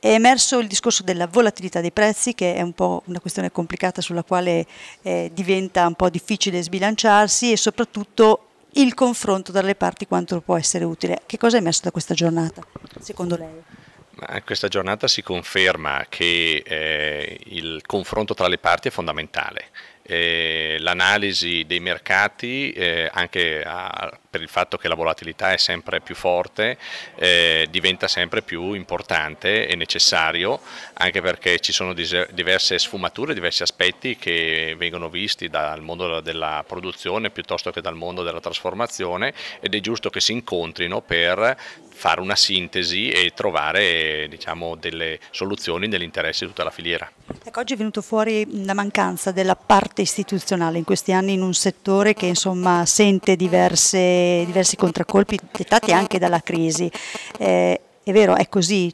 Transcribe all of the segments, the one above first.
È emerso il discorso della volatilità dei prezzi, che è un po' una questione complicata sulla quale eh, diventa un po' difficile sbilanciarsi e soprattutto il confronto tra le parti quanto può essere utile. Che cosa è emerso da questa giornata, secondo lei? questa giornata si conferma che eh, il confronto tra le parti è fondamentale eh, l'analisi dei mercati, eh, anche a, per il fatto che la volatilità è sempre più forte, eh, diventa sempre più importante e necessario, anche perché ci sono diverse sfumature, diversi aspetti che vengono visti dal mondo della produzione piuttosto che dal mondo della trasformazione ed è giusto che si incontrino per fare una sintesi e trovare diciamo, delle soluzioni nell'interesse di tutta la filiera. Ecco, oggi è venuto fuori la mancanza della parte istituzionale in questi anni in un settore che insomma, sente diverse, diversi contraccolpi dettati anche dalla crisi. Eh, è vero, è così,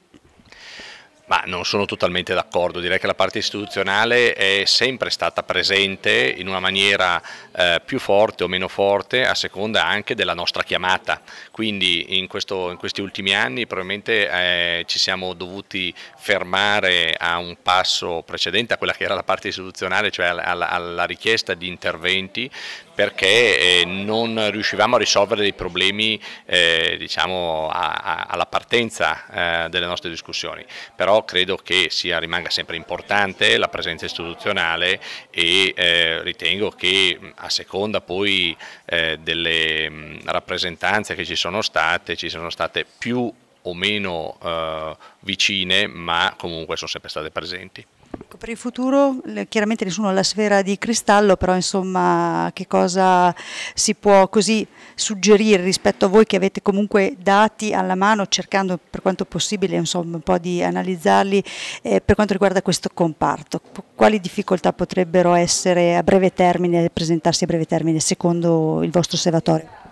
ma non sono totalmente d'accordo, direi che la parte istituzionale è sempre stata presente in una maniera eh, più forte o meno forte a seconda anche della nostra chiamata, quindi in, questo, in questi ultimi anni probabilmente eh, ci siamo dovuti fermare a un passo precedente a quella che era la parte istituzionale, cioè alla, alla richiesta di interventi perché eh, non riuscivamo a risolvere dei problemi eh, diciamo, a, a, alla partenza eh, delle nostre discussioni. Però credo che sia, rimanga sempre importante la presenza istituzionale e eh, ritengo che a seconda poi eh, delle mh, rappresentanze che ci sono state, ci sono state più o meno eh, vicine, ma comunque sono sempre state presenti. Ecco, per il futuro chiaramente nessuno ha la sfera di cristallo, però insomma che cosa si può così suggerire rispetto a voi che avete comunque dati alla mano cercando per quanto possibile insomma, un po' di analizzarli eh, per quanto riguarda questo comparto? Quali difficoltà potrebbero essere a breve termine, presentarsi a breve termine secondo il vostro osservatorio?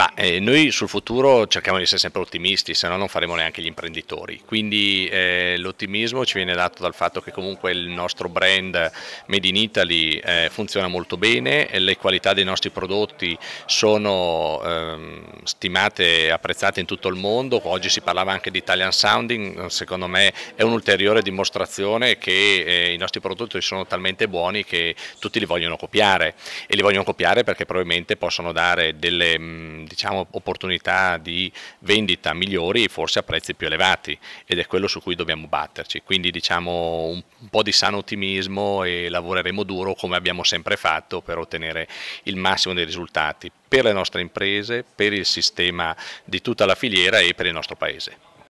Ma eh, noi sul futuro cerchiamo di essere sempre ottimisti, se no non faremo neanche gli imprenditori. Quindi eh, l'ottimismo ci viene dato dal fatto che comunque il nostro brand Made in Italy eh, funziona molto bene, le qualità dei nostri prodotti sono ehm, stimate e apprezzate in tutto il mondo. Oggi si parlava anche di Italian Sounding, secondo me è un'ulteriore dimostrazione che eh, i nostri prodotti sono talmente buoni che tutti li vogliono copiare e li vogliono copiare perché probabilmente possono dare delle diciamo, opportunità di vendita migliori forse a prezzi più elevati ed è quello su cui dobbiamo batterci. Quindi diciamo un, un po' di sano ottimismo e lavoreremo duro come abbiamo sempre fatto per ottenere il massimo dei risultati per le nostre imprese, per il sistema di tutta la filiera e per il nostro paese.